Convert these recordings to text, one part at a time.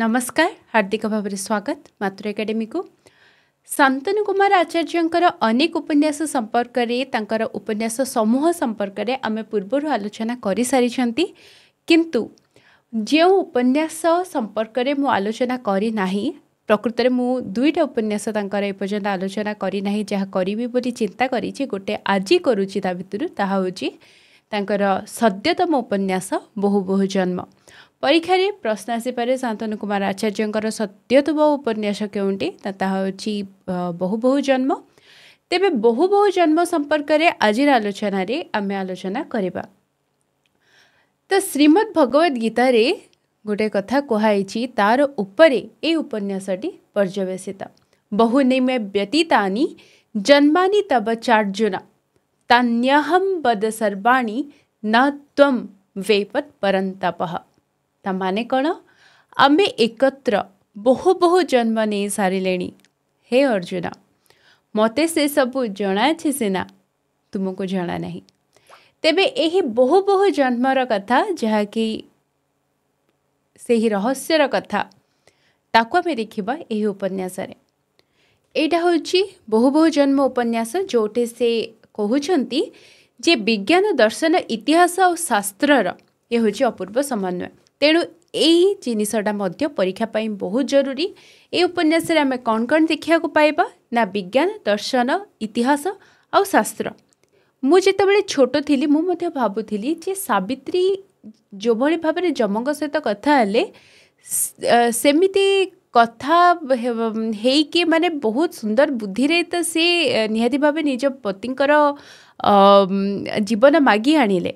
ନମସ୍କାର ହାର୍ଦ୍ଦିକ ଭାବରେ ସ୍ୱାଗତ ମାତୃ ଏକାଡେମୀକୁ ଶାନ୍ତନୁ କୁମାର ଆଚାର୍ଯ୍ୟଙ୍କର ଅନେକ ଉପନ୍ୟାସ ସମ୍ପର୍କରେ ତାଙ୍କର ଉପନ୍ୟାସ ସମୂହ ସମ୍ପର୍କରେ ଆମେ ପୂର୍ବରୁ ଆଲୋଚନା କରିସାରିଛନ୍ତି କିନ୍ତୁ ଯେଉଁ ଉପନ୍ୟାସ ସମ୍ପର୍କରେ ମୁଁ ଆଲୋଚନା କରିନାହିଁ ପ୍ରକୃତରେ ମୁଁ ଦୁଇଟା ଉପନ୍ୟାସ ତାଙ୍କର ଏପର୍ଯ୍ୟନ୍ତ ଆଲୋଚନା କରିନାହିଁ ଯାହା କରିବି ବୋଲି ଚିନ୍ତା କରିଛି ଗୋଟେ ଆଜି କରୁଛି ତା ଭିତରୁ ତାହା ହେଉଛି ତାଙ୍କର ସଦ୍ୟତମ ଉପନ୍ୟାସ ବହୁ ବହୁ ଜନ୍ମ परीक्षा प्रश्न आसपे शांतनु कुमार आचार्य सत्यत्व उपन्यास केवटी हूँ बहु बहु जन्म तेरे बहु बहु जन्म संपर्क आज आलोचन आम आलोचना करवा तो श्रीमद भगवद गीत गोटे कथा कहुई तार उपर ये उपन्यासटी पर्यवेसित बहु निम व्यतीता जन्मानी तब चार्जुन तान्यहम बद सर्वाणी न तम वेपत परंतापह ତାମାନେ କ'ଣ ଆମେ ଏକତ୍ର ବହୁ ବହୁ ଜନ୍ମ ନେଇ ସାରିଲେଣି ହେ ଅର୍ଜୁନ ମୋତେ ସେସବୁ ଜଣାଅଛି ସିନା ତୁମକୁ ଜଣା ନାହିଁ ତେବେ ଏହି ବହୁ ବହୁ ଜନ୍ମର କଥା ଯାହାକି ସେହି ରହସ୍ୟର କଥା ତାକୁ ଆମେ ଦେଖିବା ଏହି ଉପନ୍ୟାସରେ ଏଇଟା ହେଉଛି ବହୁ ବହୁ ଜନ୍ମ ଉପନ୍ୟାସ ଯେଉଁଠି ସେ କହୁଛନ୍ତି ଯେ ବିଜ୍ଞାନ ଦର୍ଶନ ଇତିହାସ ଆଉ ଶାସ୍ତ୍ରର ଏ ହେଉଛି ଅପୂର୍ବ ସମନ୍ୱୟ ତେଣୁ ଏହି ଜିନିଷଟା ମଧ୍ୟ ପରୀକ୍ଷା ପାଇଁ ବହୁତ ଜରୁରୀ ଏ ଉପନ୍ୟାସରେ ଆମେ କ'ଣ କ'ଣ ଦେଖିବାକୁ ପାଇବା ନା ବିଜ୍ଞାନ ଦର୍ଶନ ଇତିହାସ ଆଉ ଶାସ୍ତ୍ର ମୁଁ ଯେତେବେଳେ ଛୋଟ ଥିଲି ମୁଁ ମଧ୍ୟ ଭାବୁଥିଲି ଯେ ସାବିତ୍ରୀ ଯେଉଁଭଳି ଭାବରେ ଯମଙ୍କ ସହିତ କଥା ହେଲେ ସେମିତି କଥା ହେଇକି ମାନେ ବହୁତ ସୁନ୍ଦର ବୁଦ୍ଧିରେ ତ ସେ ନିହାତି ଭାବେ ନିଜ ପତିଙ୍କର ଜୀବନ ମାଗି ଆଣିଲେ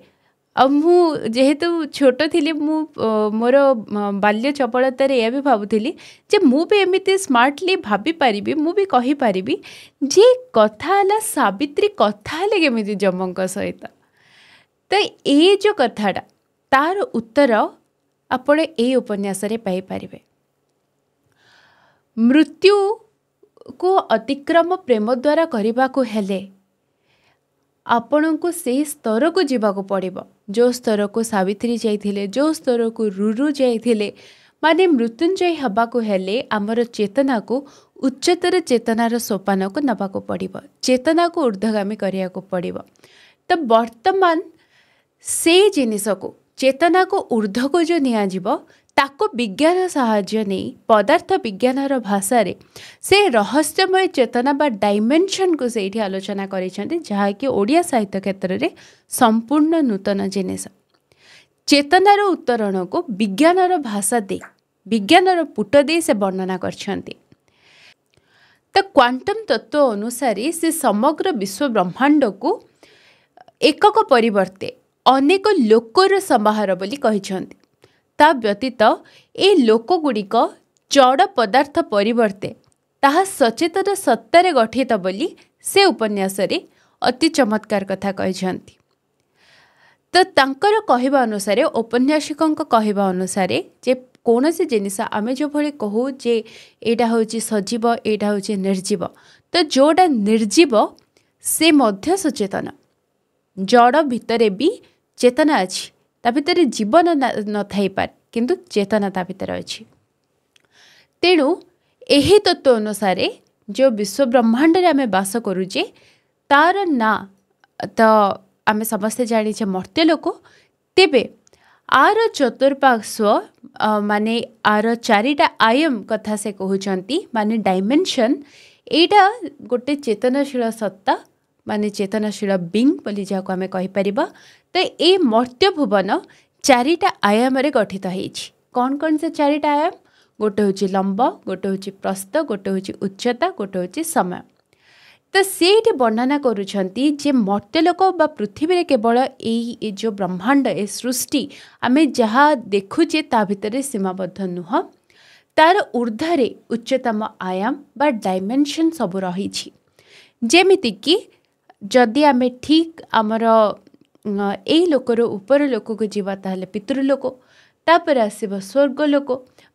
ଆଉ ମୁଁ ଯେହେତୁ ଛୋଟ ଥିଲି ମୁଁ ମୋର ବାଲ୍ୟ ଚପଳତାରେ ଏହା ବି ଭାବୁଥିଲି ଯେ ମୁଁ ବି ଏମିତି ସ୍ମାର୍ଟଲି ଭାବିପାରିବି ମୁଁ ବି କହିପାରିବି ଯେ କଥା ହେଲା ସାବିତ୍ରୀ କଥା ହେଲେ କେମିତି ଯମଙ୍କ ସହିତ ତ ଏ ଯେଉଁ କଥାଟା ତାର ଉତ୍ତର ଆପଣ ଏଇ ଉପନ୍ୟାସରେ ପାଇପାରିବେ ମୃତ୍ୟୁକୁ ଅତିକ୍ରମ ପ୍ରେମ ଦ୍ୱାରା କରିବାକୁ ହେଲେ ଆପଣଙ୍କୁ ସେହି ସ୍ତରକୁ ଯିବାକୁ ପଡ଼ିବ ଯେଉଁ ସ୍ତରକୁ ସାବିତ୍ରୀ ଯାଇଥିଲେ ଯେଉଁ ସ୍ତରକୁ ରୁରୁ ଯାଇଥିଲେ ମାନେ ମୃତ୍ୟୁଞ୍ଜୟ ହେବାକୁ ହେଲେ ଆମର ଚେତନାକୁ ଉଚ୍ଚତର ଚେତନାର ସୋପାନକୁ ନେବାକୁ ପଡ଼ିବ ଚେତନାକୁ ଉର୍ଦ୍ଧ୍ୱଗାମୀ କରିବାକୁ ପଡ଼ିବ ତ ବର୍ତ୍ତମାନ ସେଇ ଜିନିଷକୁ ଚେତନାକୁ ଉର୍ଦ୍ଧ୍ୱକୁ ଯେଉଁ ନିଆଯିବ ତାକୁ ବିଜ୍ଞାନ ସାହାଯ୍ୟ ନେଇ ପଦାର୍ଥ ବିଜ୍ଞାନର ଭାଷାରେ ସେ ରହସ୍ୟମୟ ଚେତନା ବା ଡାଇମେନ୍ସନ୍କୁ ସେଇଠି ଆଲୋଚନା କରିଛନ୍ତି ଯାହାକି ଓଡ଼ିଆ ସାହିତ୍ୟ କ୍ଷେତ୍ରରେ ସମ୍ପୂର୍ଣ୍ଣ ନୂତନ ଜିନିଷ ଚେତନାର ଉତ୍ତରଣକୁ ବିଜ୍ଞାନର ଭାଷା ଦେଇ ବିଜ୍ଞାନର ପୁଟ ଦେଇ ସେ ବର୍ଣ୍ଣନା କରିଛନ୍ତି ତ କ୍ୱାଣ୍ଟମ୍ ତତ୍ତ୍ୱ ଅନୁସାରେ ସେ ସମଗ୍ର ବିଶ୍ୱ ବ୍ରହ୍ମାଣ୍ଡକୁ ଏକକ ପରିବର୍ତ୍ତେ ଅନେକ ଲୋକର ସମାହାର ବୋଲି କହିଛନ୍ତି ତା ବ୍ୟତୀତ ଏ ଲୋକଗୁଡ଼ିକ ଜଡ଼ ପଦାର୍ଥ ପରିବର୍ତ୍ତେ ତାହା ସଚେତନ ସତ୍ତାରେ ଗଠିତ ବୋଲି ସେ ଉପନ୍ୟାସରେ ଅତି ଚମତ୍କାର କଥା କହିଛନ୍ତି ତ ତାଙ୍କର କହିବା ଅନୁସାରେ ଔପନ୍ୟାସିକଙ୍କ କହିବା ଅନୁସାରେ ଯେ କୌଣସି ଜିନିଷ ଆମେ ଯେଉଁଭଳି କହୁ ଯେ ଏଇଟା ହେଉଛି ସଜୀବ ଏଇଟା ହେଉଛି ନିର୍ଜୀବ ତ ଯେଉଁଟା ନିର୍ଜୀବ ସେ ମଧ୍ୟ ସଚେତନ ଜଡ଼ ଭିତରେ ବି ଚେତନା ଅଛି ତା ଭିତରେ ଜୀବନ ନଥାଇପାରେ କିନ୍ତୁ ଚେତନା ତା ଭିତରେ ଅଛି ତେଣୁ ଏହି ତତ୍ତ୍ୱ ଅନୁସାରେ ଯେଉଁ ବିଶ୍ୱ ବ୍ରହ୍ମାଣ୍ଡରେ ଆମେ ବାସ କରୁଛେ ତା'ର ନାଁ ତ ଆମେ ସମସ୍ତେ ଜାଣିଛେ ମର୍ତ୍ତ୍ୟ ଲୋକ ତେବେ ଆର ଚତୁଃପାର୍ଶ୍ୱ ମାନେ ଆର ଚାରିଟା ଆୟମ୍ କଥା ସେ କହୁଛନ୍ତି ମାନେ ଡାଇମେନସନ୍ ଏଇଟା ଗୋଟେ ଚେତନଶୀଳ ସତ୍ତା ମାନେ ଚେତନଶୀଳ ବିଙ୍ଗ୍ ବୋଲି ଯାହାକୁ ଆମେ କହିପାରିବା ତ ଏ ମର୍ତ୍ତ୍ୟ ଭୁବନ ଚାରିଟା ଆୟାମରେ ଗଠିତ ହେଇଛି କ'ଣ କ'ଣ ସେ ଚାରିଟା ଆୟାମ ଗୋଟେ ହେଉଛି ଲମ୍ବ ଗୋଟେ ହେଉଛି ପ୍ରସ୍ତ ଗୋଟେ ହେଉଛି ଉଚ୍ଚତା ଗୋଟେ ହେଉଛି ସମୟ ତ ସେଇଠି ବର୍ଣ୍ଣନା କରୁଛନ୍ତି ଯେ ଲୋକ ବା ପୃଥିବୀରେ କେବଳ ଏଇ ଏ ଯେଉଁ ବ୍ରହ୍ମାଣ୍ଡ ଏ ସୃଷ୍ଟି ଆମେ ଯାହା ଦେଖୁଛେ ତା ଭିତରେ ସୀମାବଦ୍ଧ ନୁହଁ ତାର ଉର୍ଦ୍ଧ୍ୱରେ ଉଚ୍ଚତମ ଆୟାମ ବା ଡାଇମେନ୍ସନ୍ ସବୁ ରହିଛି ଯେମିତିକି ଯଦି ଆମେ ଠିକ୍ ଆମର ए लोकर उपर लोक को जीवा तालो पितृलोक तापर आसब स्वर्ग लोक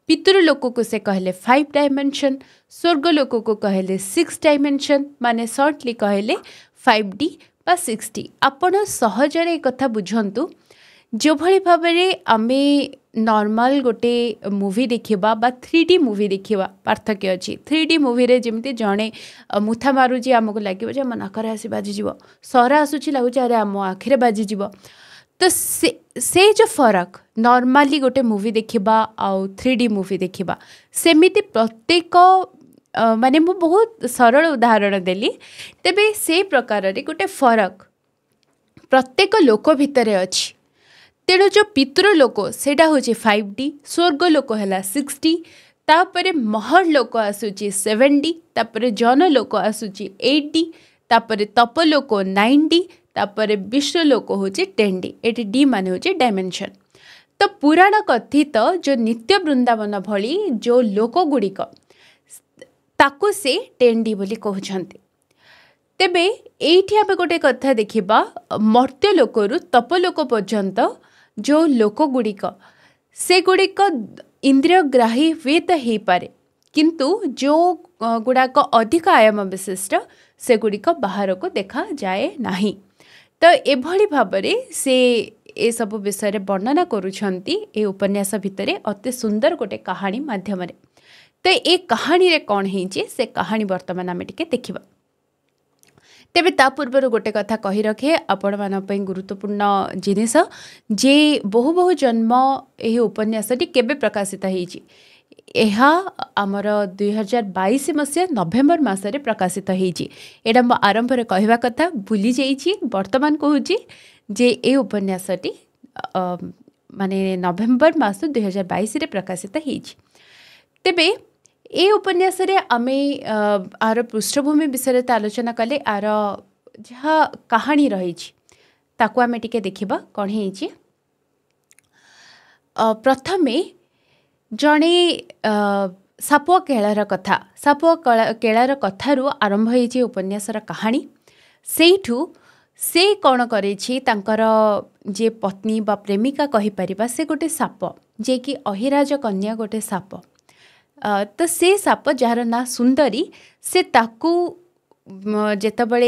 पितृलोक को से कहले फाइव डायमेंशन स्वर्ग लोक को कहले सिक्स डायमेंशन माने सर्टली कहले फाइव डी बा सिक्स डी आपण एक कथा बुझंतु ଯେଉଁଭଳି ଭାବରେ ଆମେ ନର୍ମାଲ ଗୋଟେ ମୁଭି ଦେଖିବା ବା ଥ୍ରୀ ଡି ମୁଭି ଦେଖିବା ପାର୍ଥକ୍ୟ ଅଛି ଥ୍ରୀ ଡି ମୁଭିରେ ଯେମିତି ଜଣେ ମୁଥା ମାରୁଛି ଆମକୁ ଲାଗିବ ଯେ ଆମ ନାକରେ ଆସି ବାଜିଯିବ ସରା ଆସୁଛି ଲାଗୁଛି ଆରେ ଆମ ଆଖିରେ ବାଜିଯିବ ତ ସେ ସେ ଯେଉଁ ଫରକ ନର୍ମାଲି ଗୋଟେ ମୁଭି ଦେଖିବା ଆଉ ଥ୍ରୀ ଡି ମୁଭି ଦେଖିବା ସେମିତି ପ୍ରତ୍ୟେକ ମାନେ ମୁଁ ବହୁତ ସରଳ ଉଦାହରଣ ଦେଲି ତେବେ ସେଇ ପ୍ରକାରରେ ଗୋଟେ ଫରକ ପ୍ରତ୍ୟେକ ଲୋକ ଭିତରେ ଅଛି ତେଣୁ ଯେଉଁ ପିତୃଲୋକ ସେଇଟା ହେଉଛି ଫାଇଭ୍ ଡି ସ୍ୱର୍ଗଲୋକ ହେଲା ସିକ୍ସ ତାପରେ ମହର ଲୋକ ଆସୁଛି ସେଭେନ୍ ଡି ତାପରେ ଜନଲୋକ ଆସୁଛି ଏଇଟ୍ ଡି ତାପରେ ତପଲୋକ ନାଇନ୍ ଡି ତାପରେ ବିଶ୍ୱଲୋକ ହେଉଛି ଟେନ୍ ଡି ଏଠି ଡି ମାନେ ହେଉଛି ଡାଇମେନସନ୍ ତ ପୁରାଣ କଥିତ ଯେଉଁ ନିତ୍ୟ ବୃନ୍ଦାବନ ଭଳି ଯେଉଁ ଲୋକଗୁଡ଼ିକ ତାକୁ ସେ ଟେନ୍ ଡି ବୋଲି କହୁଛନ୍ତି ତେବେ ଏଇଠି ଆମେ ଗୋଟେ କଥା ଦେଖିବା ମର୍ତ୍ତ୍ୟଲୋକରୁ ତପଲୋକ ପର୍ଯ୍ୟନ୍ତ ଯେଉଁ ଲୋକଗୁଡ଼ିକ ସେଗୁଡ଼ିକ ଇନ୍ଦ୍ରିୟଗ୍ରାହୀ ହୁଏତ ହେଇପାରେ କିନ୍ତୁ ଯେଉଁ ଗୁଡ଼ାକ ଅଧିକ ଆୟାମ ବିଶିଷ୍ଟ ସେଗୁଡ଼ିକ ବାହାରକୁ ଦେଖାଯାଏ ନାହିଁ ତ ଏଭଳି ଭାବରେ ସେ ଏସବୁ ବିଷୟରେ ବର୍ଣ୍ଣନା କରୁଛନ୍ତି ଏ ଉପନ୍ୟାସ ଭିତରେ ଅତି ସୁନ୍ଦର ଗୋଟେ କାହାଣୀ ମାଧ୍ୟମରେ ତ ଏ କାହାଣୀରେ କ'ଣ ହେଇଛି ସେ କାହାଣୀ ବର୍ତ୍ତମାନ ଆମେ ଟିକେ ଦେଖିବା ତେବେ ତା ପୂର୍ବରୁ ଗୋଟେ କଥା କହି ରଖେ ଆପଣମାନଙ୍କ ପାଇଁ ଗୁରୁତ୍ୱପୂର୍ଣ୍ଣ ଜିନିଷ ଯେ ବହୁ ବହୁ ଜନ୍ମ ଏହି ଉପନ୍ୟାସଟି କେବେ ପ୍ରକାଶିତ ହୋଇଛି ଏହା ଆମର ଦୁଇହଜାର ବାଇଶ ମସିହା ନଭେମ୍ବର ମାସରେ ପ୍ରକାଶିତ ହୋଇଛି ଏଇଟା ମୁଁ ଆରମ୍ଭରେ କହିବା କଥା ଭୁଲି ଯାଇଛି ବର୍ତ୍ତମାନ କହୁଛି ଯେ ଏ ଉପନ୍ୟାସଟି ମାନେ ନଭେମ୍ବର ମାସ ଦୁଇହଜାର ବାଇଶରେ ପ୍ରକାଶିତ ହୋଇଛି ତେବେ ଏ ଉପନ୍ୟାସରେ ଆମେ ଆର ପୃଷ୍ଠଭୂମି ବିଷୟରେ ତ ଆଲୋଚନା କଲେ ଆର ଯାହା କାହାଣୀ ରହିଛି ତାକୁ ଆମେ ଟିକେ ଦେଖିବା କ'ଣ ହେଇଛି ପ୍ରଥମେ ଜଣେ ସାପୁଆ କେଳାର କଥା ସାପୁଆ କେଳାର କଥାରୁ ଆରମ୍ଭ ହେଇଛି ଉପନ୍ୟାସର କାହାଣୀ ସେଇଠୁ ସେ କ'ଣ କରିଛି ତାଙ୍କର ଯେ ପତ୍ନୀ ବା ପ୍ରେମିକା କହିପାରିବା ସେ ଗୋଟେ ସାପ ଯିଏକି ଅହିରାଜ କନ୍ୟା ଗୋଟେ ସାପ ତ ସେ ସାପ ଯାହାର ନାଁ ସୁନ୍ଦରୀ ସେ ତାକୁ ଯେତେବେଳେ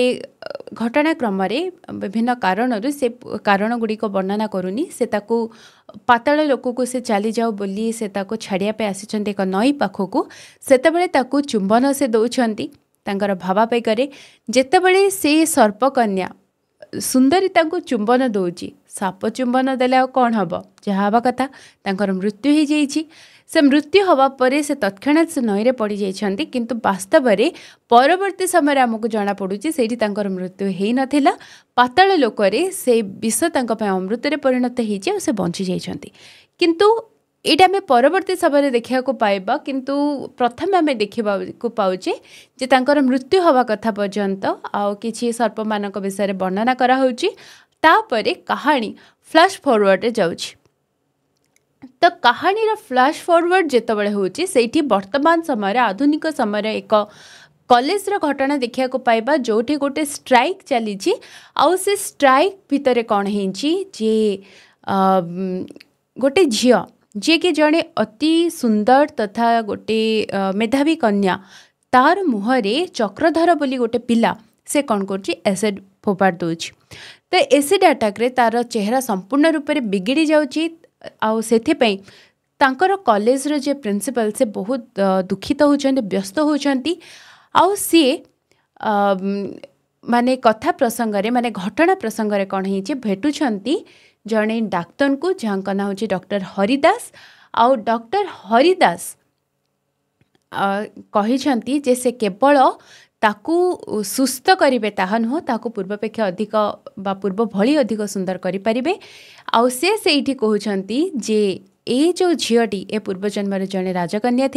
ଘଟଣାକ୍ରମରେ ବିଭିନ୍ନ କାରଣରୁ ସେ କାରଣ ଗୁଡ଼ିକ ବର୍ଣ୍ଣନା କରୁନି ସେ ତାକୁ ପାତାଳ ଲୋକକୁ ସେ ଚାଲିଯାଉ ବୋଲି ସେ ତାକୁ ଛାଡ଼ିବା ପାଇଁ ଆସିଛନ୍ତି ଏକ ନଈ ପାଖକୁ ସେତେବେଳେ ତାକୁ ଚୁମ୍ବନ ସେ ଦେଉଛନ୍ତି ତାଙ୍କର ଭାବାବେଗରେ ଯେତେବେଳେ ସେ ସର୍ପକନ୍ୟା ସୁନ୍ଦରୀ ତାଙ୍କୁ ଚୁମ୍ବନ ଦେଉଛି ସାପ ଚୁମ୍ବନ ଦେଲେ ଆଉ କ'ଣ ହେବ ଯାହା ହେବା କଥା ତାଙ୍କର ମୃତ୍ୟୁ ହୋଇଯାଇଛି ସେ ମୃତ୍ୟୁ ହେବା ପରେ ସେ ତତ୍କ୍ଷଣାତ୍ ସେ ନଈରେ ପଡ଼ିଯାଇଛନ୍ତି କିନ୍ତୁ ବାସ୍ତବରେ ପରବର୍ତ୍ତୀ ସମୟରେ ଆମକୁ ଜଣାପଡ଼ୁଛି ସେଇଠି ତାଙ୍କର ମୃତ୍ୟୁ ହୋଇନଥିଲା ପାତାଳ ଲୋକରେ ସେଇ ବିଷ ତାଙ୍କ ପାଇଁ ଅମୃତରେ ପରିଣତ ହୋଇଛି ଆଉ ସେ ବଞ୍ଚିଯାଇଛନ୍ତି କିନ୍ତୁ ଏଇଟା ଆମେ ପରବର୍ତ୍ତୀ ସମୟରେ ଦେଖିବାକୁ ପାଇବା କିନ୍ତୁ ପ୍ରଥମେ ଆମେ ଦେଖିବାକୁ ପାଉଛେ ଯେ ତାଙ୍କର ମୃତ୍ୟୁ ହେବା କଥା ପର୍ଯ୍ୟନ୍ତ ଆଉ କିଛି ସର୍ପମାନଙ୍କ ବିଷୟରେ ବର୍ଣ୍ଣନା କରାହେଉଛି ତାପରେ କାହାଣୀ ଫ୍ଲାସ୍ ଫରୱାର୍ଡ଼ରେ ଯାଉଛି तो कहानी फ्लाश फॉरवर्ड जितेबाड़ हो वर्तमान समय आधुनिक समय एक कलेज घटना देखा पाइबा जो गोटे स्ट्राइक चली से स्ट्राइक भितर कौन है जे गोटे झी जी कि जड़े अति सुंदर तथा गोटे मेधावी कन्या तार मुहरे चक्रधर बोली गोटे पिला से कौन कर करसीड फोपाड़ दौर तो एसीड आटाक्रे तार चेहरा संपूर्ण रूप से बिगिड़ जा ଆଉ ସେଥିପାଇଁ ତାଙ୍କର କଲେଜର ଯେ ପ୍ରିନ୍ସିପାଲ୍ ସେ ବହୁତ ଦୁଃଖିତ ହେଉଛନ୍ତି ବ୍ୟସ୍ତ ହେଉଛନ୍ତି ଆଉ ସିଏ ମାନେ କଥା ପ୍ରସଙ୍ଗରେ ମାନେ ଘଟଣା ପ୍ରସଙ୍ଗରେ କ'ଣ ହେଇଛି ଭେଟୁଛନ୍ତି ଜଣେ ଡାକ୍ତରଙ୍କୁ ଯାହାଙ୍କ ନାଁ ହେଉଛି ଡକ୍ଟର ହରିଦାସ ଆଉ ଡକ୍ଟର ହରିଦାସ କହିଛନ୍ତି ଯେ ସେ କେବଳ ତାକୁ ସୁସ୍ଥ କରିବେ ତାହା ନୁହଁ ତାକୁ ପୂର୍ବାପେକ୍ଷା ଅଧିକ ବା ପୂର୍ବ ଭଳି ଅଧିକ ସୁନ୍ଦର କରିପାରିବେ आउसे से जे ए जो झीटी ए पूर्व जन्म जड़े राजकन्या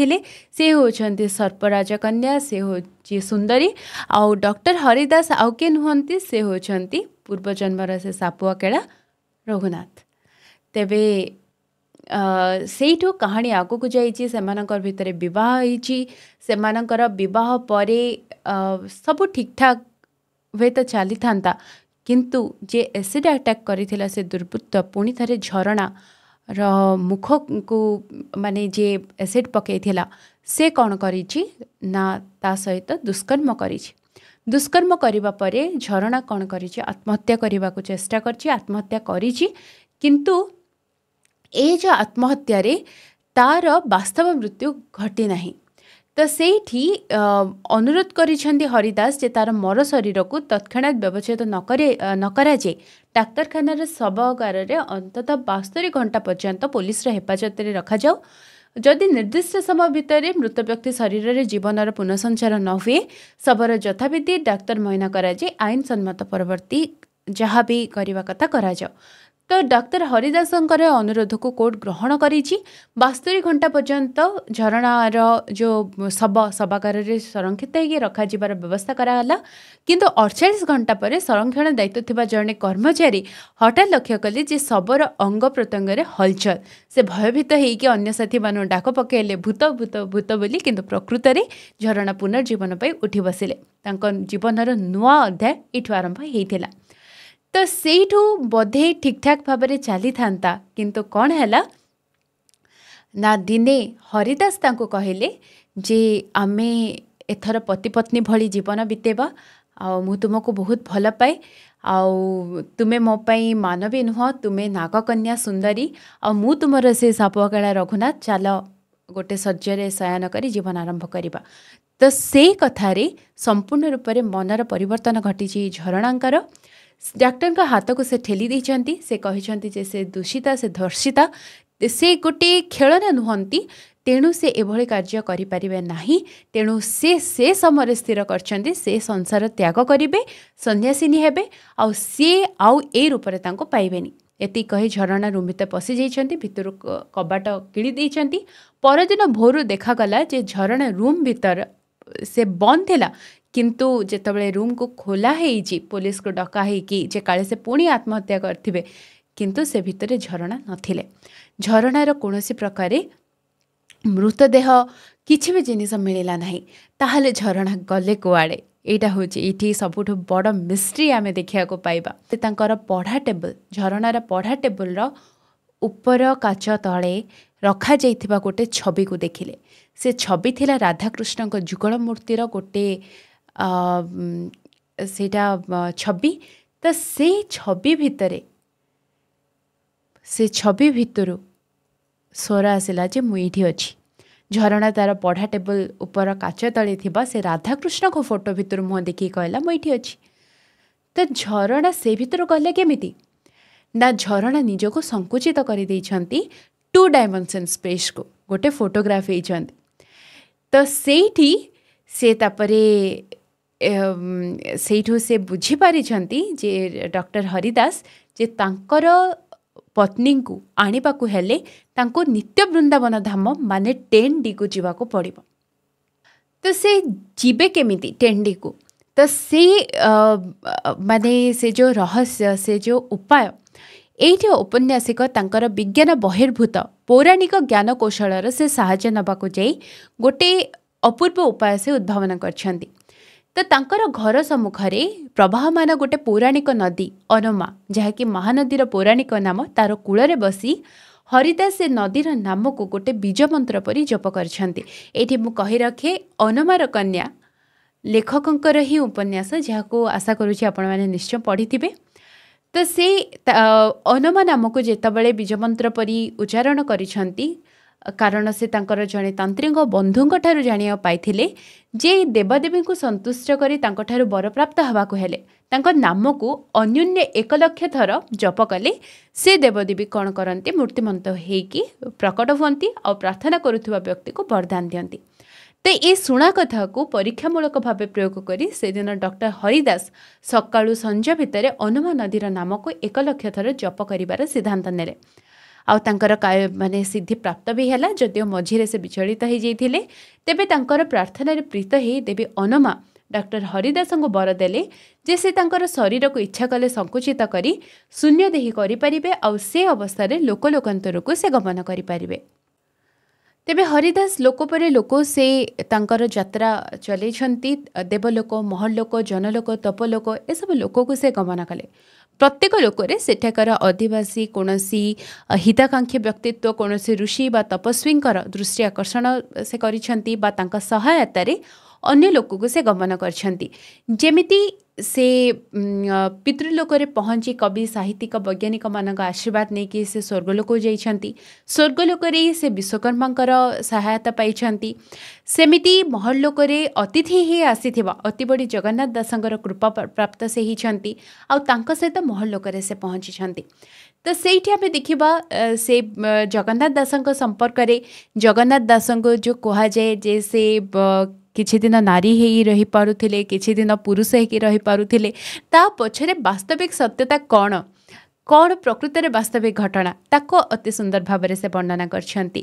से होती सर्पराजकन्या से हो सुंदरी आउ डर हरिदास आउ किए नुहति से होती पूर्व जन्म से सापुआ केड़ा रघुनाथ तेबे से कहानी आग को जाने बह से बह पर सब ठीक ठाक हे तो चली था କିନ୍ତୁ ଯିଏ ଏସିଡ଼୍ ଆଟାକ୍ କରିଥିଲା ସେ ଦୁର୍ବୃତ୍ତ ପୁଣି ଥରେ ଝରଣାର ମୁଖକୁ ମାନେ ଯିଏ ଏସିଡ଼୍ ପକାଇଥିଲା ସେ କ'ଣ କରିଛି ନା ତା ସହିତ ଦୁଷ୍କର୍ମ କରିଛି ଦୁଷ୍କର୍ମ କରିବା ପରେ ଝରଣା କ'ଣ କରିଛି ଆତ୍ମହତ୍ୟା କରିବାକୁ ଚେଷ୍ଟା କରିଛି ଆତ୍ମହତ୍ୟା କରିଛି କିନ୍ତୁ ଏ ଯେଉଁ ଆତ୍ମହତ୍ୟାରେ ତା'ର ବାସ୍ତବ ମୃତ୍ୟୁ ଘଟି ନାହିଁ ତ ସେଇଠି ଅନୁରୋଧ କରିଛନ୍ତି ହରିଦାସ ଯେ ତାର ମର ଶରୀରକୁ ତତ୍କ୍ଷଣାତ୍ ବ୍ୟବଚ୍ଛେଦ ନ କରାଯାଏ ଡାକ୍ତରଖାନାର ଶବଗାରରେ ଅନ୍ତତଃ ବାସ୍ତରି ଘଣ୍ଟା ପର୍ଯ୍ୟନ୍ତ ପୋଲିସର ହେପାଜତରେ ରଖାଯାଉ ଯଦି ନିର୍ଦ୍ଦିଷ୍ଟ ସମୟ ଭିତରେ ମୃତ ବ୍ୟକ୍ତି ଶରୀରରେ ଜୀବନର ପୁନଃ ସଞ୍ଚାର ନ ହୁଏ ଶବର ଯଥାବିଧି ଡାକ୍ତର ମଇନା କରାଯାଏ ଆଇନସମ୍ମତ ପରବର୍ତ୍ତୀ ଯାହା ବି କରିବା କଥା କରାଯାଉ ତ ଡାକ୍ତର ହରିଦାସଙ୍କର ଅନୁରୋଧକୁ କୋର୍ଟ ଗ୍ରହଣ କରିଛି ବାସ୍ତରି ଘଣ୍ଟା ପର୍ଯ୍ୟନ୍ତ ଝରଣାର ଯେଉଁ ଶବ ଶବାଗାରରେ ସଂରକ୍ଷିତ ହୋଇକି ରଖାଯିବାର ବ୍ୟବସ୍ଥା କରାଗଲା କିନ୍ତୁ ଅଡ଼ଚାଳିଶ ଘଣ୍ଟା ପରେ ସଂରକ୍ଷଣ ଦାୟିତ୍ୱ ଥିବା ଜଣେ କର୍ମଚାରୀ ହଠାତ୍ ଲକ୍ଷ୍ୟ କଲେ ଯେ ଶବର ଅଙ୍ଗ ପ୍ରତ୍ୟଙ୍ଗରେ ହଲଚଲ ସେ ଭୟଭୀତ ହୋଇକି ଅନ୍ୟ ସାଥୀମାନଙ୍କୁ ଡାକ ପକାଇଲେ ଭୂତ ଭୂତ ଭୂତ ବୋଲି କିନ୍ତୁ ପ୍ରକୃତରେ ଝରଣା ପୁନର୍ଜୀବନ ପାଇଁ ଉଠି ବସିଲେ ତାଙ୍କ ଜୀବନର ନୂଆ ଅଧ୍ୟାୟ ଏଠୁ ଆରମ୍ଭ ହୋଇଥିଲା ତ ସେଇଠୁ ବୋଧେ ଠିକ୍ଠାକ୍ ଭାବରେ ଚାଲିଥାନ୍ତା କିନ୍ତୁ କ'ଣ ହେଲା ନା ଦିନେ ହରିଦାସ ତାଙ୍କୁ କହିଲେ ଯେ ଆମେ ଏଥର ପତିପତ୍ନୀ ଭଳି ଜୀବନ ବିତେଇବା ଆଉ ମୁଁ ତୁମକୁ ବହୁତ ଭଲ ପାଏ ଆଉ ତୁମେ ମୋ ପାଇଁ ମାନବୀ ନୁହଁ ତୁମେ ନାଗକନ୍ୟା ସୁନ୍ଦରୀ ଆଉ ମୁଁ ତୁମର ସେ ସାପକାଳା ରଘୁନାଥ ଚାଲ ଗୋଟେ ଶର୍ଯ୍ୟରେ ଶୟନ କରି ଜୀବନ ଆରମ୍ଭ କରିବା ତ ସେଇ କଥାରେ ସମ୍ପୂର୍ଣ୍ଣ ରୂପରେ ମନର ପରିବର୍ତ୍ତନ ଘଟିଛି ଝରଣାଙ୍କର डाक्टर का हाथ को से ठेली दे से कहते से दूषिता से धर्षिता से गोटे खेलने नुहति तेणु से एभली कार्य करें तेणु से से समय स्थिर कर संसार त्याग करेंगे सन्यासीनी हे आऊपर पाइबे एति कही झरणा रुमित पशि जाइंट भितर कबाट किदिंट पर भोरू देखागला झरणा रूम भितर से बंद है କିନ୍ତୁ ଯେତେବେଳେ ରୁମ୍କୁ ଖୋଲା ହେଇଛି ପୋଲିସକୁ ଡକା ହେଇକି ଯେ କାଳେ ସେ ପୁଣି ଆତ୍ମହତ୍ୟା କରିଥିବେ କିନ୍ତୁ ସେ ଭିତରେ ଝରଣା ନଥିଲେ ଝରଣାର କୌଣସି ପ୍ରକାରେ ମୃତଦେହ କିଛି ବି ଜିନିଷ ମିଳିଲା ନାହିଁ ତାହେଲେ ଝରଣା ଗଲେ କୁଆଡ଼େ ଏଇଟା ହେଉଛି ଏଇଠି ସବୁଠୁ ବଡ଼ ମିଷ୍ଟ୍ରି ଆମେ ଦେଖିବାକୁ ପାଇବା ସେ ତାଙ୍କର ପଢ଼ା ଟେବୁଲ୍ ଝରଣାର ପଢ଼ା ଟେବୁଲ୍ର ଉପର କାଚ ତଳେ ରଖାଯାଇଥିବା ଗୋଟେ ଛବିକୁ ଦେଖିଲେ ସେ ଛବି ଥିଲା ରାଧାକୃଷ୍ଣଙ୍କ ଯୁଗଳ ମୂର୍ତ୍ତିର ଗୋଟିଏ ସେଇଟା ଛବି ତ ସେ ଛବି ଭିତରେ ସେ ଛବି ଭିତରୁ ସ୍ୱର ଆସିଲା ଯେ ମୁଁ ଏଇଠି ଅଛି ଝରଣା ତାର ପଢ଼ା ଟେବୁଲ ଉପର କାଚ ତଳେ ଥିବା ସେ ରାଧାକୃଷ୍ଣଙ୍କ ଫଟୋ ଭିତରୁ ମୁହଁ ଦେଖିକି କହିଲା ମୁଁ ଏଇଠି ଅଛି ତ ଝରଣା ସେ ଭିତରୁ କହିଲେ କେମିତି ନା ଝରଣା ନିଜକୁ ସଂକୁଚିତ କରିଦେଇଛନ୍ତି ଟୁ ଡାଇମେନ୍ସନ୍ ସ୍ପେସ୍କୁ ଗୋଟେ ଫଟୋଗ୍ରାଫ୍ ହେଇଛନ୍ତି ତ ସେଇଠି ସେ ତାପରେ सेठ से बुझीपारी जे डॉक्टर हरिदास जे तांकर पत्नी को आने को हेले नित्य वृंदावन धाम माने टेन डी को जीवा को पड़ तो से जीवे केमी टेन डी को तो से मान से जो रहस्य से जो उपाय ये औपन्यासिक विज्ञान बहिर्भूत पौराणिक ज्ञान कौशल से साज नाक गोटे अपूर्व उपाय से उद्भावन करती ତ ତାଙ୍କର ଘର ସମ୍ମୁଖରେ ପ୍ରବାହମାନ ଗୋଟେ ପୌରାଣିକ ନଦୀ ଅନମା ଯାହାକି ମହାନଦୀର ପୌରାଣିକ ନାମ ତାର କୂଳରେ ବସି ହରିଦାସ ସେ ନଦୀର ନାମକୁ ଗୋଟେ ବୀଜ ମନ୍ତ୍ର ପରି ଜପ କରିଛନ୍ତି ଏଇଠି ମୁଁ କହି ରଖେ ଅନମାର କନ୍ୟା ଲେଖକଙ୍କର ହିଁ ଉପନ୍ୟାସ ଯାହାକୁ ଆଶା କରୁଛି ଆପଣମାନେ ନିଶ୍ଚୟ ପଢ଼ିଥିବେ ତ ସେ ଅନମା ନାମକୁ ଯେତେବେଳେ ବୀଜ ମନ୍ତ୍ର ପରି ଉଚ୍ଚାରଣ କରିଛନ୍ତି କାରଣ ସେ ତାଙ୍କର ଜଣେ ତାନ୍ତ୍ରୀଙ୍କ ବନ୍ଧୁଙ୍କଠାରୁ ଜାଣିବା ପାଇଥିଲେ ଯେ ଏଇ ଦେବଦେବୀଙ୍କୁ ସନ୍ତୁଷ୍ଟ କରି ତାଙ୍କଠାରୁ ବରପ୍ରାପ୍ତ ହେବାକୁ ହେଲେ ତାଙ୍କ ନାମକୁ ଅନ୍ୟୁନ୍ୟ ଏକ ଲକ୍ଷ ଥର ଜପ କଲେ ସେ ଦେବଦେବୀ କ'ଣ କରନ୍ତି ମୂର୍ତ୍ତିମନ୍ତ ହୋଇକି ପ୍ରକଟ ହୁଅନ୍ତି ଆଉ ପ୍ରାର୍ଥନା କରୁଥିବା ବ୍ୟକ୍ତିକୁ ବରଦାନ ଦିଅନ୍ତି ତ ଏ ଶୁଣା କଥାକୁ ପରୀକ୍ଷାମୂଳକ ଭାବେ ପ୍ରୟୋଗ କରି ସେଦିନ ଡକ୍ଟର ହରିଦାସ ସକାଳୁ ସଞ୍ଜ ଭିତରେ ଅନୁମା ନଦୀର ନାମକୁ ଏକ ଲକ୍ଷ ଥର ଜପ କରିବାର ସିଦ୍ଧାନ୍ତ ନେଲେ ଆଉ ତାଙ୍କର ମାନେ ସିଦ୍ଧି ପ୍ରାପ୍ତ ବି ହେଲା ଯଦିଓ ମଝିରେ ସେ ବିଚଳିତ ହୋଇଯାଇଥିଲେ ତେବେ ତାଙ୍କର ପ୍ରାର୍ଥନାରେ ପ୍ରୀତ ହୋଇ ଦେବୀ ଅନମା ଡକ୍ଟର ହରିଦାସଙ୍କୁ ବର ଦେଲେ ଯେ ସେ ତାଙ୍କର ଶରୀରକୁ ଇଚ୍ଛା କଲେ ସଙ୍କୁଚିତ କରି ଶୂନ୍ୟଦେହୀ କରିପାରିବେ ଆଉ ସେ ଅବସ୍ଥାରେ ଲୋକଲୋକାନ୍ତରକୁ ସେ ଗମନ କରିପାରିବେ ତେବେ ହରିଦାସ ଲୋକ ପରେ ଲୋକ ସେ ତାଙ୍କର ଯାତ୍ରା ଚଲେଇଛନ୍ତି ଦେବଲୋକ ମହଲୋକ ଜନଲୋକ ତପଲୋକ ଏସବୁ ଲୋକକୁ ସେ ଗମନ କଲେ ପ୍ରତ୍ୟେକ ଲୋକରେ ସେଠାକାର ଅଧିବାସୀ କୌଣସି ହିତାକାଂକ୍ଷୀ ବ୍ୟକ୍ତିତ୍ୱ କୌଣସି ଋଷି ବା ତପସ୍ୱୀଙ୍କର ଦୃଷ୍ଟି ଆକର୍ଷଣ ସେ କରିଛନ୍ତି ବା ତାଙ୍କ ସହାୟତାରେ ଅନ୍ୟ ଲୋକକୁ ସେ ଗମନ କରିଛନ୍ତି ଯେମିତି से पितृलोक पहुँची कवि साहित्यिक वैज्ञानिक मान आशीर्वाद नहीं कि से स्वर्गलोक स्वर्गलोक से विश्वकर्मा सहायता पाई सेमती लोक अतिथि ही आसी अति बड़ी जगन्नाथ दास कृपा प्राप्त से ही महल लोक से पहुँची तो सही आम देखा से जगन्नाथ दास संपर्क जगन्नाथ दास को जो कह जाए जे से କିଛି ଦିନ ନାରୀ ହେଇ ରହିପାରୁଥିଲେ କିଛି ଦିନ ପୁରୁଷ ହେଇକି ରହିପାରୁଥିଲେ ତା ପଛରେ ବାସ୍ତବିକ ସତ୍ୟତା କ'ଣ କ'ଣ ପ୍ରକୃତରେ ବାସ୍ତବିକ ଘଟଣା ତାକୁ ଅତି ସୁନ୍ଦର ଭାବରେ ସେ ବର୍ଣ୍ଣନା କରିଛନ୍ତି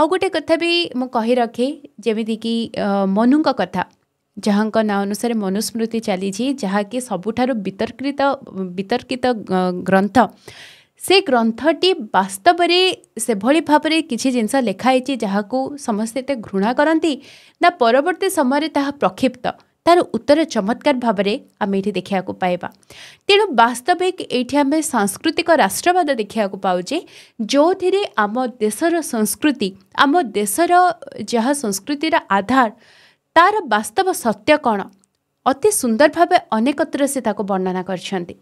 ଆଉ ଗୋଟେ କଥା ବି ମୁଁ କହି ରଖେ ଯେମିତିକି ମନୁଙ୍କ କଥା ଯାହାଙ୍କ ନାଁ ଅନୁସାରେ ମନୁସ୍ମୃତି ଚାଲିଛି ଯାହାକି ସବୁଠାରୁ ବିତର୍କିତ ବିତର୍କିତ ଗ୍ରନ୍ଥ ସେ ଗ୍ରନ୍ଥଟି ବାସ୍ତବରେ ସେଭଳି ଭାବରେ କିଛି ଜିନିଷ ଲେଖାହେଇଛି ଯାହାକୁ ସମସ୍ତେ ଏତେ ଘୃଣା କରନ୍ତି ନା ପରବର୍ତ୍ତୀ ସମୟରେ ତାହା ପ୍ରକ୍ଷିପ୍ତ ତାର ଉତ୍ତର ଚମତ୍କାର ଭାବରେ ଆମେ ଏଠି ଦେଖିବାକୁ ପାଇବା ତେଣୁ ବାସ୍ତବିକ ଏଇଠି ଆମେ ସାଂସ୍କୃତିକ ରାଷ୍ଟ୍ରବାଦ ଦେଖିବାକୁ ପାଉଛେ ଯେଉଁଥିରେ ଆମ ଦେଶର ସଂସ୍କୃତି ଆମ ଦେଶର ଯାହା ସଂସ୍କୃତିର ଆଧାର ତାର ବାସ୍ତବ ସତ୍ୟ କ'ଣ ଅତି ସୁନ୍ଦର ଭାବେ ଅନେକତ୍ର ସେ ତାକୁ ବର୍ଣ୍ଣନା କରିଛନ୍ତି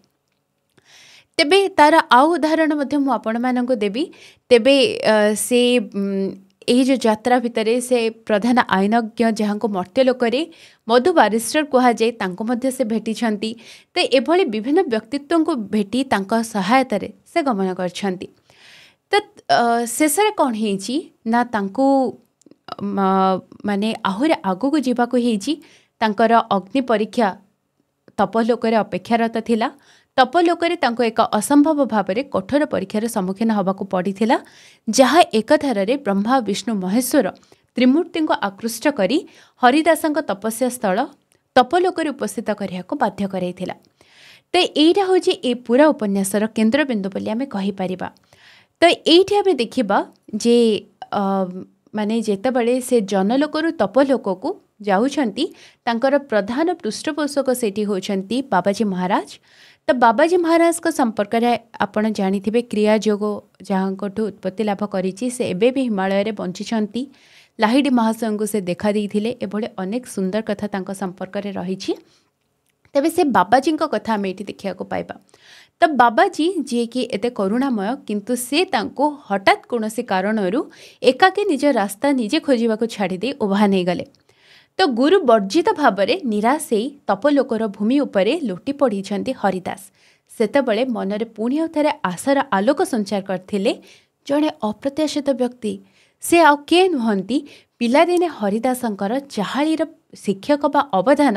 तेबे तार आउ उदाहरण आपण मान देवी तेबे से यही जो यात्रा भितर से प्रधान आईनज्ञ जहाँ मर्त्यलोक मधु बारिस्टर कहुए से भेटी तो यह विभिन्न व्यक्तित्व को भेटी तक सहायत से गमन कर शेष कौन ना मानने आहरी आग को जीवाक अग्नि परीक्षा तपलोक अपेक्षारत थी ତପଲୋକରେ ତାଙ୍କୁ ଏକ ଅସମ୍ଭବ ଭାବରେ କଠୋର ପରୀକ୍ଷାର ସମ୍ମୁଖୀନ ହେବାକୁ ପଡ଼ିଥିଲା ଯାହା ଏକଧାରାରେ ବ୍ରହ୍ମା ବିଷ୍ଣୁ ମହେଶ୍ୱର ତ୍ରିମୂର୍ତ୍ତିଙ୍କୁ ଆକୃଷ୍ଟ କରି ହରିଦାସଙ୍କ ତପସ୍ୟା ସ୍ଥଳ ତପଲୋକରେ ଉପସ୍ଥିତ କରିବାକୁ ବାଧ୍ୟ କରାଇଥିଲା ତ ଏଇଟା ହେଉଛି ଏ ପୁରା ଉପନ୍ୟାସର କେନ୍ଦ୍ରବିନ୍ଦୁ ବୋଲି ଆମେ କହିପାରିବା ତ ଏଇଠି ଆମେ ଦେଖିବା ଯେ ମାନେ ଯେତେବେଳେ ସେ ଜନଲୋକରୁ ତପଲୋକକୁ ଯାଉଛନ୍ତି ତାଙ୍କର ପ୍ରଧାନ ପୃଷ୍ଠପୋଷକ ସେଇଠି ହେଉଛନ୍ତି ବାବାଜୀ ମହାରାଜ ତ ବାବାଜୀ ମହାରାଜଙ୍କ ସମ୍ପର୍କରେ ଆପଣ ଜାଣିଥିବେ କ୍ରିୟା ଯୋଗ ଯାହାଙ୍କଠୁ ଉତ୍ପତ୍ତି ଲାଭ କରିଛି ସେ ଏବେ ବି ହିମାଳୟରେ ବଞ୍ଚିଛନ୍ତି ଲାହିଡ଼ି ମହାଶୟଙ୍କୁ ସେ ଦେଖାଦେଇଥିଲେ ଏଭଳି ଅନେକ ସୁନ୍ଦର କଥା ତାଙ୍କ ସମ୍ପର୍କରେ ରହିଛି ତେବେ ସେ ବାବାଜୀଙ୍କ କଥା ଆମେ ଏଠି ଦେଖିବାକୁ ପାଇବା ତ ବାବାଜୀ ଯିଏକି ଏତେ କରୁଣାମୟ କିନ୍ତୁ ସେ ତାଙ୍କୁ ହଠାତ୍ କୌଣସି କାରଣରୁ ଏକାକି ନିଜ ରାସ୍ତା ନିଜେ ଖୋଜିବାକୁ ଛାଡ଼ିଦେଇ ଉଭା ନେଇଗଲେ ତ ଗୁରୁ ବର୍ଜିତ ଭାବରେ ନିରାଶ ହେଇ ତପଲୋକର ଭୂମି ଉପରେ ଲୋଟି ପଡ଼ିଛନ୍ତି ହରିଦାସ ସେତେବେଳେ ମନରେ ପୁଣି ଆଉ ଥରେ ଆଶାର ଆଲୋକ ସଞ୍ଚାର କରିଥିଲେ ଜଣେ ଅପ୍ରତ୍ୟାଶିତ ବ୍ୟକ୍ତି ସେ ଆଉ କିଏ ନୁହନ୍ତି ପିଲାଦିନେ ହରିଦାସଙ୍କର ଚାହାଳିର ଶିକ୍ଷକ ବା ଅବଦାନ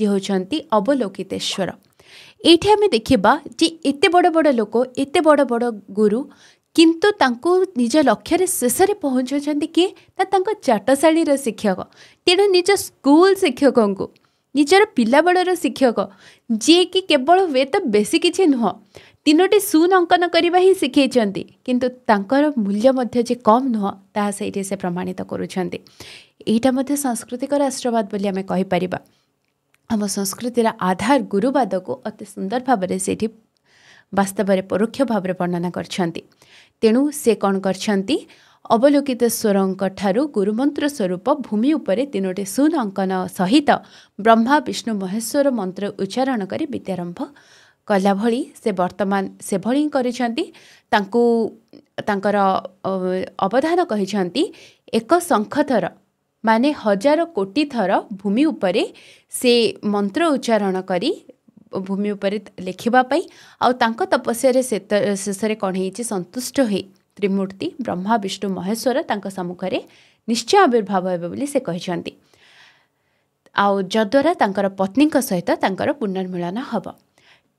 ଯେ ହେଉଛନ୍ତି ଅବଲୋକିତେଶ୍ୱର ଏଇଠି ଆମେ ଦେଖିବା ଯେ ଏତେ ବଡ଼ ବଡ଼ ଲୋକ ଏତେ ବଡ଼ ବଡ଼ ଗୁରୁ କିନ୍ତୁ ତାଙ୍କୁ ନିଜ ଲକ୍ଷ୍ୟରେ ଶେଷରେ ପହଞ୍ଚୁଛନ୍ତି କିଏ ନା ତାଙ୍କ ଚାଟଶାଳୀର ଶିକ୍ଷକ ତେଣୁ ନିଜ ସ୍କୁଲ ଶିକ୍ଷକଙ୍କୁ ନିଜର ପିଲାବେଳର ଶିକ୍ଷକ ଯିଏକି କେବଳ ହୁଏତ ବେଶୀ କିଛି ନୁହଁ ତିନୋଟି ସୁନ୍ ଅଙ୍କନ କରିବା ହିଁ ଶିଖେଇଛନ୍ତି କିନ୍ତୁ ତାଙ୍କର ମୂଲ୍ୟ ମଧ୍ୟ ଯେ କମ୍ ନୁହଁ ତାହା ସେଇଠି ସେ ପ୍ରମାଣିତ କରୁଛନ୍ତି ଏଇଟା ମଧ୍ୟ ସାଂସ୍କୃତିକ ରାଷ୍ଟ୍ରବାଦ ବୋଲି ଆମେ କହିପାରିବା ଆମ ସଂସ୍କୃତିର ଆଧାର ଗୁରୁବାଦକୁ ଅତି ସୁନ୍ଦର ଭାବରେ ସେଇଠି ବାସ୍ତବରେ ପରୋକ୍ଷ ଭାବରେ ବର୍ଣ୍ଣନା କରିଛନ୍ତି ତେଣୁ ସେ କ'ଣ କରିଛନ୍ତି ଅବଲୋକିତେଶ୍ୱରଙ୍କ ଠାରୁ ଗୁରୁମନ୍ତ୍ର ସ୍ୱରୂପ ଭୂମି ଉପରେ ତିନୋଟି ସୁନ ଅଙ୍କନ ସହିତ ବ୍ରହ୍ମା ବିଷ୍ଣୁ ମହେଶ୍ୱର ମନ୍ତ୍ର ଉଚ୍ଚାରଣ କରି ବିଦ୍ୟାରମ୍ଭ କଲା ଭଳି ସେ ବର୍ତ୍ତମାନ ସେଭଳି ହିଁ କରିଛନ୍ତି ତାଙ୍କୁ ତାଙ୍କର ଅବଧାନ କହିଛନ୍ତି ଏକ ଶଙ୍ଖ ଥର ମାନେ ହଜାର କୋଟି ଥର ଭୂମି ଉପରେ ସେ ମନ୍ତ୍ର ଉଚ୍ଚାରଣ କରି ଭୂମି ଉପରେ ଲେଖିବା ପାଇଁ ଆଉ ତାଙ୍କ ତପସ୍ୟାରେ ଶେଷରେ କ'ଣ ହେଇଛି ସନ୍ତୁଷ୍ଟ ହୋଇ ତ୍ରିମୂର୍ତ୍ତି ବ୍ରହ୍ମା ବିଷ୍ଣୁ ମହେଶ୍ୱର ତାଙ୍କ ସମ୍ମୁଖରେ ନିଶ୍ଚୟ ଆବିର୍ଭାବ ହେବେ ବୋଲି ସେ କହିଛନ୍ତି ଆଉ ଯଦ୍ୱାରା ତାଙ୍କର ପତ୍ନୀଙ୍କ ସହିତ ତାଙ୍କର ପୁନର୍ମିଳନ ହେବ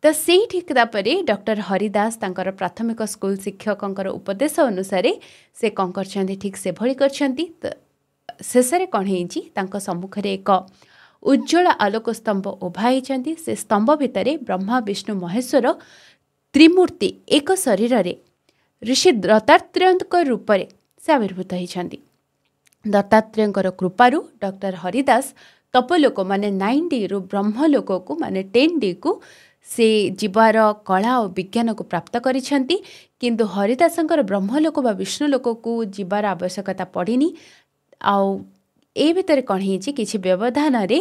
ତ ସେଇଠି ତାପରେ ଡକ୍ଟର ହରିଦାସ ତାଙ୍କର ପ୍ରାଥମିକ ସ୍କୁଲ ଶିକ୍ଷକଙ୍କର ଉପଦେଶ ଅନୁସାରେ ସେ କ'ଣ କରିଛନ୍ତି ଠିକ୍ ସେଭଳି କରିଛନ୍ତି ଶେଷରେ କ'ଣ ହେଇଛି ତାଙ୍କ ସମ୍ମୁଖରେ ଏକ ଉଜ୍ଜଳ ଆଲୋକ ସ୍ତମ୍ଭ ଉଭା ହୋଇଛନ୍ତି ସେ ସ୍ତମ୍ଭ ଭିତରେ ବ୍ରହ୍ମା ବିଷ୍ଣୁ ମହେଶ୍ୱର ତ୍ରିମୂର୍ତ୍ତି ଏକ ଶରୀରରେ ଋଷି ଦତ୍ତାତ୍ରେୟଙ୍କ ରୂପରେ ସେ ଆବିର୍ଭୂତ ହୋଇଛନ୍ତି ଦତ୍ତାତ୍ରେୟଙ୍କର କୃପାରୁ ଡକ୍ଟର ହରିଦାସ ତପଲୋକ ମାନେ ନାଇନ୍ ଡିରୁ ବ୍ରହ୍ମ ଲୋକକୁ ମାନେ ଟେନ୍ ଡିକୁ ସେ ଯିବାର କଳା ଓ ବିଜ୍ଞାନକୁ ପ୍ରାପ୍ତ କରିଛନ୍ତି କିନ୍ତୁ ହରିଦାସଙ୍କର ବ୍ରହ୍ମ ଲୋକ ବା ବିଷ୍ଣୁ ଲୋକକୁ ଯିବାର ଆବଶ୍ୟକତା ପଡ଼ିନି ଆଉ ଏଇ ଭିତରେ କ'ଣ ହେଇଛି କିଛି ବ୍ୟବଧାନରେ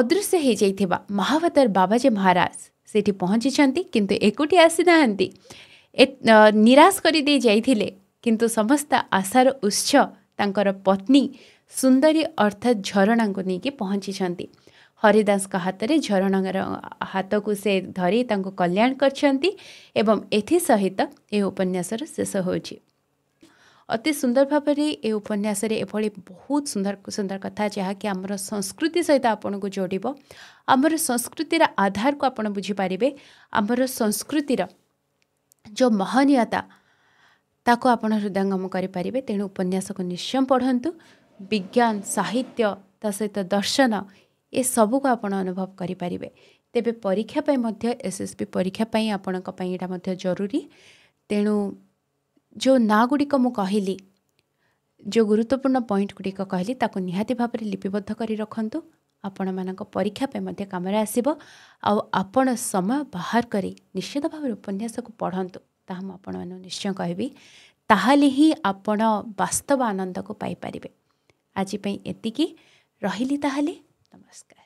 ଅଦୃଶ୍ୟ ହୋଇଯାଇଥିବା ମହାବତର ବାବାଜୀ ମହାରାଜ ସେଠି ପହଞ୍ଚିଛନ୍ତି କିନ୍ତୁ ଏକୁଟି ଆସିନାହାନ୍ତି ନିରାଶ କରିଦେଇ ଯାଇଥିଲେ କିନ୍ତୁ ସମସ୍ତ ଆଶାର ଉତ୍ସ ତାଙ୍କର ପତ୍ନୀ ସୁନ୍ଦରୀ ଅର୍ଥାତ୍ ଝରଣାଙ୍କୁ ନେଇକି ପହଞ୍ଚିଛନ୍ତି ହରିଦାସଙ୍କ ହାତରେ ଝରଣାଙ୍କର ହାତକୁ ସେ ଧରି ତାଙ୍କୁ କଲ୍ୟାଣ କରିଛନ୍ତି ଏବଂ ଏଥିସହିତ ଏ ଉପନ୍ୟାସର ଶେଷ ହେଉଛି ଅତି ସୁନ୍ଦର ଭାବରେ ଏ ଉପନ୍ୟାସରେ ଏଭଳି ବହୁତ ସୁନ୍ଦର ସୁନ୍ଦର କଥା ଯାହାକି ଆମର ସଂସ୍କୃତି ସହିତ ଆପଣଙ୍କୁ ଯୋଡ଼ିବ ଆମର ସଂସ୍କୃତିର ଆଧାରକୁ ଆପଣ ବୁଝିପାରିବେ ଆମର ସଂସ୍କୃତିର ଯେଉଁ ମହନୀୟତା ତାକୁ ଆପଣ ହୃଦୟଙ୍ଗମ କରିପାରିବେ ତେଣୁ ଉପନ୍ୟାସକୁ ନିଶ୍ଚୟ ପଢ଼ନ୍ତୁ ବିଜ୍ଞାନ ସାହିତ୍ୟ ତା ସହିତ ଦର୍ଶନ ଏସବୁକୁ ଆପଣ ଅନୁଭବ କରିପାରିବେ ତେବେ ପରୀକ୍ଷା ପାଇଁ ମଧ୍ୟ ଏସ୍ ଏସ୍ ବି ପରୀକ୍ଷା ପାଇଁ ଆପଣଙ୍କ ପାଇଁ ଏଇଟା ମଧ୍ୟ ଜରୁରୀ ତେଣୁ ଯେଉଁ ନାଁ ଗୁଡ଼ିକ ମୁଁ କହିଲି ଯେଉଁ ଗୁରୁତ୍ୱପୂର୍ଣ୍ଣ ପଏଣ୍ଟ ଗୁଡ଼ିକ କହିଲି ତାକୁ ନିହାତି ଭାବରେ ଲିପିବଦ୍ଧ କରି ରଖନ୍ତୁ ଆପଣମାନଙ୍କ ପରୀକ୍ଷା ପାଇଁ ମଧ୍ୟ କାମରେ ଆସିବ ଆଉ ଆପଣ ସମୟ ବାହାର କରି ନିଶ୍ଚିତ ଭାବରେ ଉପନ୍ୟାସକୁ ପଢ଼ନ୍ତୁ ତାହା ମୁଁ ଆପଣମାନଙ୍କୁ ନିଶ୍ଚୟ କହିବି ତାହେଲେ ହିଁ ଆପଣ ବାସ୍ତବ ଆନନ୍ଦକୁ ପାଇପାରିବେ ଆଜି ପାଇଁ ଏତିକି ରହିଲି ତାହେଲେ ନମସ୍କାର